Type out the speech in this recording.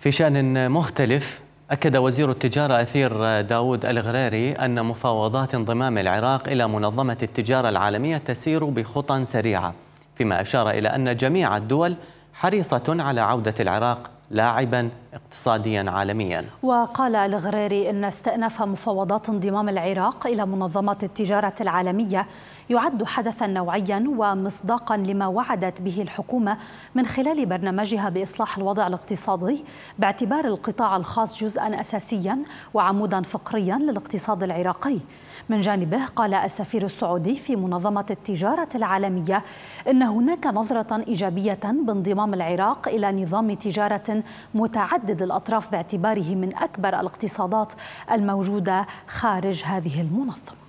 في شأن مختلف أكد وزير التجارة أثير داود الغريري أن مفاوضات انضمام العراق إلى منظمة التجارة العالمية تسير بخطى سريعة فيما أشار إلى أن جميع الدول حريصة على عودة العراق لاعبا اقتصاديا عالميا وقال الغريري إن استئناف مفاوضات انضمام العراق إلى منظمة التجارة العالمية يعد حدثا نوعيا ومصداقا لما وعدت به الحكومة من خلال برنامجها بإصلاح الوضع الاقتصادي باعتبار القطاع الخاص جزءا أساسيا وعمودا فقريا للاقتصاد العراقي من جانبه قال السفير السعودي في منظمة التجارة العالمية إن هناك نظرة إيجابية بانضمام العراق إلى نظام تجارة متعدد يهدد الأطراف باعتباره من أكبر الاقتصادات الموجودة خارج هذه المنظمة